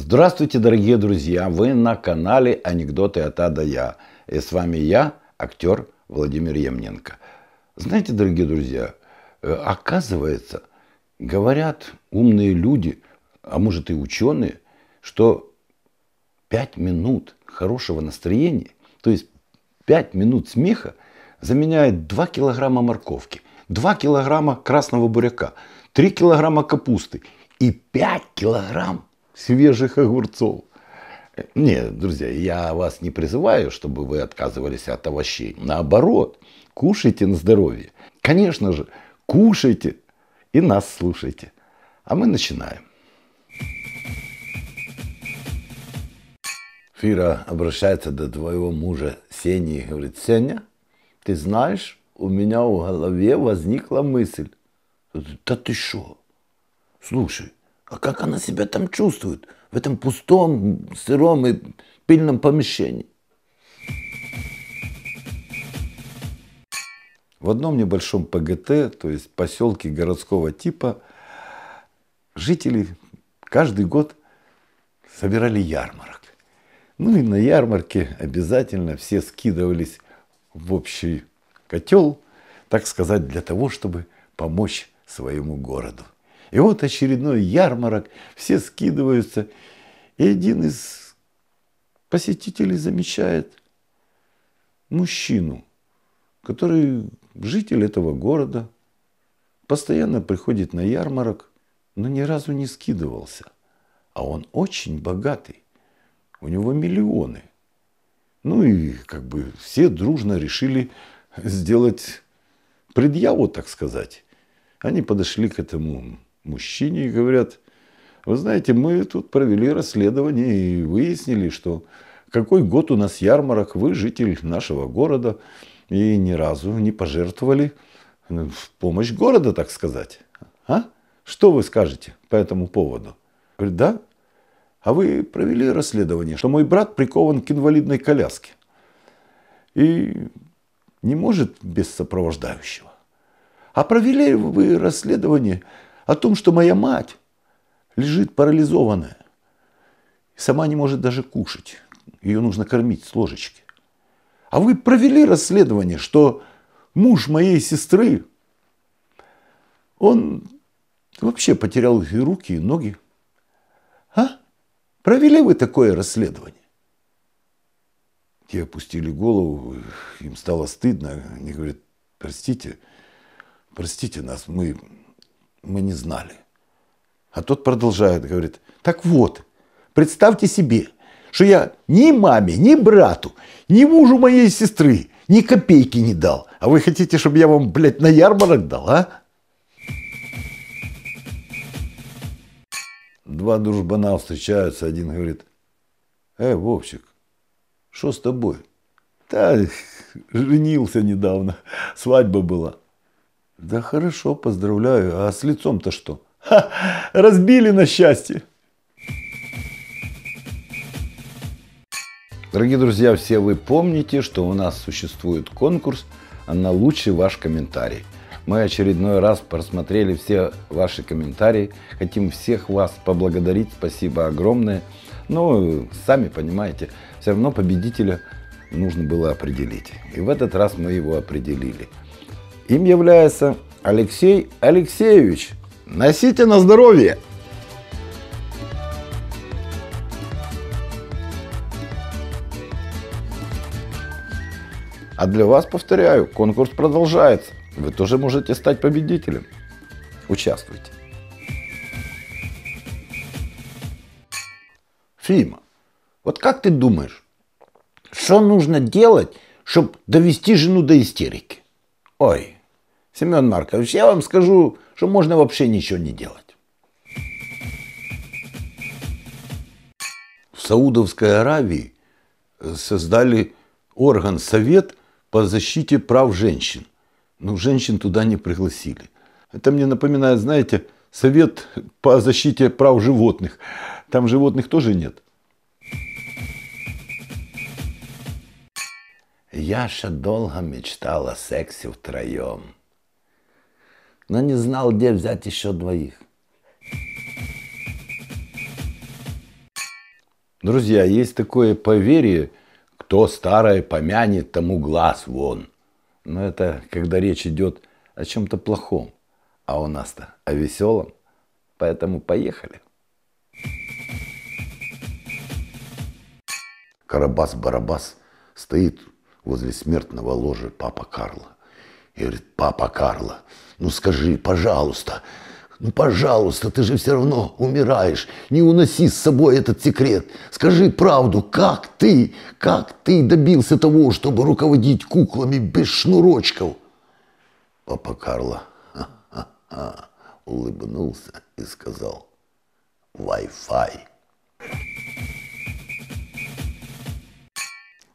Здравствуйте, дорогие друзья! Вы на канале «Анекдоты от А до Я». И с вами я, актер Владимир Ямненко. Знаете, дорогие друзья, э, оказывается, говорят умные люди, а может и ученые, что пять минут хорошего настроения, то есть пять минут смеха, заменяет 2 килограмма морковки, 2 килограмма красного буряка, 3 килограмма капусты и 5 килограмм свежих огурцов. Нет, друзья, я вас не призываю, чтобы вы отказывались от овощей. Наоборот, кушайте на здоровье. Конечно же, кушайте и нас слушайте. А мы начинаем. Фира обращается до твоего мужа Сени и говорит, Сеня, ты знаешь, у меня в голове возникла мысль. Да ты что? Слушай, а как она себя там чувствует в этом пустом, сыром и пыльном помещении? В одном небольшом ПГТ, то есть поселке городского типа, жители каждый год собирали ярмарок. Ну и на ярмарке обязательно все скидывались в общий котел, так сказать, для того, чтобы помочь своему городу. И вот очередной ярмарок, все скидываются. И один из посетителей замечает мужчину, который житель этого города, постоянно приходит на ярмарок, но ни разу не скидывался. А он очень богатый, у него миллионы. Ну и как бы все дружно решили сделать предъяву, так сказать. Они подошли к этому мужчине и говорят, вы знаете, мы тут провели расследование и выяснили, что какой год у нас ярмарок, вы житель нашего города, и ни разу не пожертвовали э, в помощь города, так сказать. А? Что вы скажете по этому поводу? Говорит, да. А вы провели расследование, что мой брат прикован к инвалидной коляске и не может без сопровождающего. А провели вы расследование, о том, что моя мать лежит парализованная, сама не может даже кушать, ее нужно кормить с ложечки. А вы провели расследование, что муж моей сестры, он вообще потерял и руки, и ноги. А? Провели вы такое расследование? Те опустили голову, им стало стыдно. Они говорят, простите, простите нас, мы мы не знали. А тот продолжает, говорит, так вот, представьте себе, что я ни маме, ни брату, ни мужу моей сестры ни копейки не дал. А вы хотите, чтобы я вам, блядь, на ярмарок дал, а? Два дружбана встречаются, один говорит, «Эй, Вовчик, что с тобой?» «Да, женился недавно, свадьба была». Да хорошо, поздравляю. А с лицом-то что? Ха, разбили на счастье. Дорогие друзья, все вы помните, что у нас существует конкурс на лучший ваш комментарий. Мы очередной раз просмотрели все ваши комментарии. Хотим всех вас поблагодарить. Спасибо огромное. Ну, сами понимаете, все равно победителя нужно было определить. И в этот раз мы его определили. Им является Алексей Алексеевич. Носите на здоровье! А для вас, повторяю, конкурс продолжается. Вы тоже можете стать победителем. Участвуйте. Фима, вот как ты думаешь, что нужно делать, чтобы довести жену до истерики? Ой, Семен Маркович, я вам скажу, что можно вообще ничего не делать. В Саудовской Аравии создали орган Совет по защите прав женщин. Но женщин туда не пригласили. Это мне напоминает, знаете, Совет по защите прав животных. Там животных тоже нет. Яша долго мечтала о сексе втроем но не знал, где взять еще двоих. Друзья, есть такое поверье, кто старое помянет, тому глаз вон. Но это когда речь идет о чем-то плохом, а у нас-то о веселом. Поэтому поехали. Карабас-барабас стоит возле смертного ложа папа Карла. И говорит, папа Карло, ну скажи, пожалуйста, ну пожалуйста, ты же все равно умираешь. Не уноси с собой этот секрет. Скажи правду, как ты, как ты добился того, чтобы руководить куклами без шнурочков? Папа Карло ха -ха -ха, улыбнулся и сказал, Wi-Fi.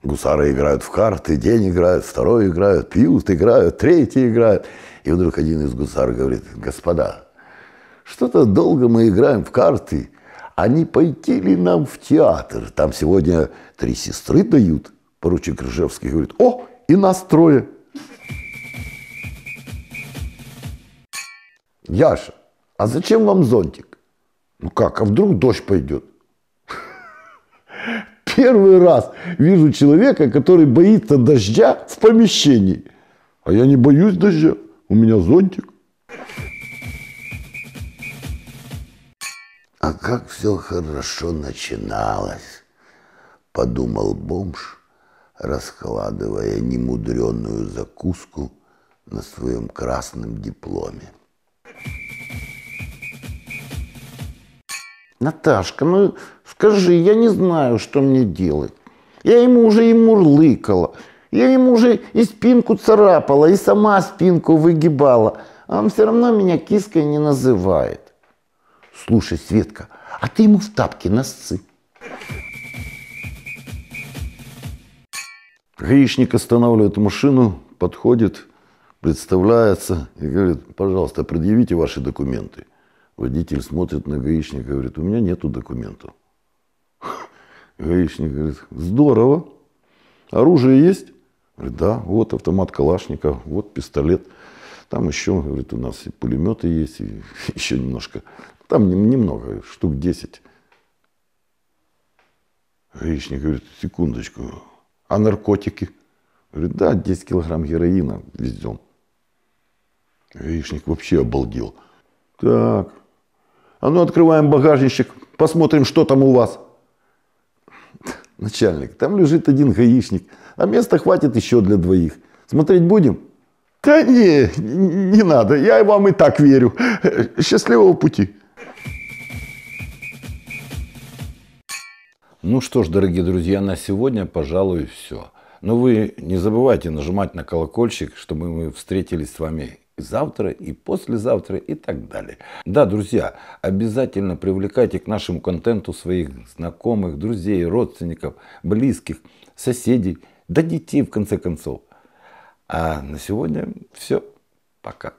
Гусары играют в карты, день играют, второй играют, пьют, играют, третий играют. И вдруг один из гусар говорит, господа, что-то долго мы играем в карты, а не пойти ли нам в театр? Там сегодня три сестры дают. Поручик Ржевский говорит, о, и нас трое. Яша, а зачем вам зонтик? Ну как, а вдруг дождь пойдет? первый раз вижу человека, который боится дождя в помещении. А я не боюсь дождя, у меня зонтик. А как все хорошо начиналось, подумал бомж, раскладывая немудренную закуску на своем красном дипломе. Наташка, ну Скажи, я не знаю, что мне делать. Я ему уже и мурлыкала. Я ему уже и спинку царапала, и сама спинку выгибала. А он все равно меня киской не называет. Слушай, Светка, а ты ему в тапки насцы. Гаишник останавливает машину, подходит, представляется и говорит, пожалуйста, предъявите ваши документы. Водитель смотрит на гаишника и говорит, у меня нету документов. Гаишник говорит, здорово, оружие есть? Говорит, да, вот автомат Калашникова, вот пистолет. Там еще, говорит, у нас и пулеметы есть, и еще немножко. Там немного, штук 10. Гаишник говорит, секундочку, а наркотики? Говорит, да, 10 килограмм героина везем. Гаишник вообще обалдел. Так, а ну открываем багажничек, посмотрим, что там у вас начальник, там лежит один гаишник, а места хватит еще для двоих. Смотреть будем? Да не, не надо, я вам и так верю. Счастливого пути. Ну что ж, дорогие друзья, на сегодня, пожалуй, все. Но вы не забывайте нажимать на колокольчик, чтобы мы встретились с вами завтра, и послезавтра, и так далее. Да, друзья, обязательно привлекайте к нашему контенту своих знакомых, друзей, родственников, близких, соседей, да детей, в конце концов. А на сегодня все. Пока.